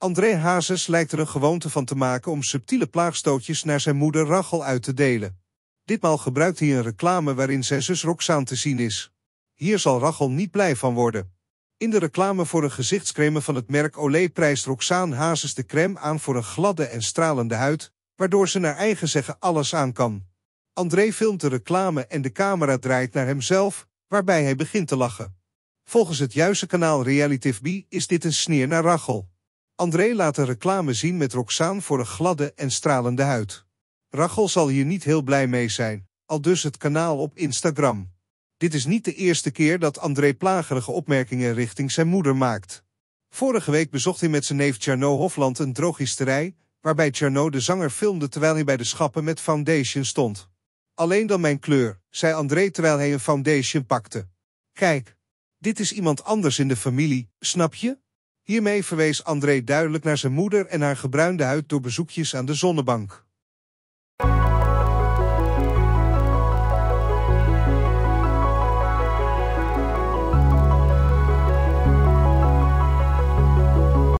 André Hazes lijkt er een gewoonte van te maken om subtiele plaagstootjes naar zijn moeder Rachel uit te delen. Ditmaal gebruikt hij een reclame waarin zijn zus Roxaan te zien is. Hier zal Rachel niet blij van worden. In de reclame voor een gezichtscreme van het merk Olé prijst Roxaan Hazes de crème aan voor een gladde en stralende huid, waardoor ze naar eigen zeggen alles aan kan. André filmt de reclame en de camera draait naar hemzelf, waarbij hij begint te lachen. Volgens het juiste kanaal Reality B is dit een sneer naar Rachel. André laat een reclame zien met Roxaan voor een gladde en stralende huid. Rachel zal hier niet heel blij mee zijn, al dus het kanaal op Instagram. Dit is niet de eerste keer dat André plagerige opmerkingen richting zijn moeder maakt. Vorige week bezocht hij met zijn neef Tjarno Hofland een drogisterij, waarbij Tjarno de zanger filmde terwijl hij bij de schappen met foundation stond. Alleen dan mijn kleur, zei André terwijl hij een foundation pakte. Kijk, dit is iemand anders in de familie, snap je? Hiermee verwees André duidelijk naar zijn moeder en haar gebruinde huid door bezoekjes aan de zonnebank.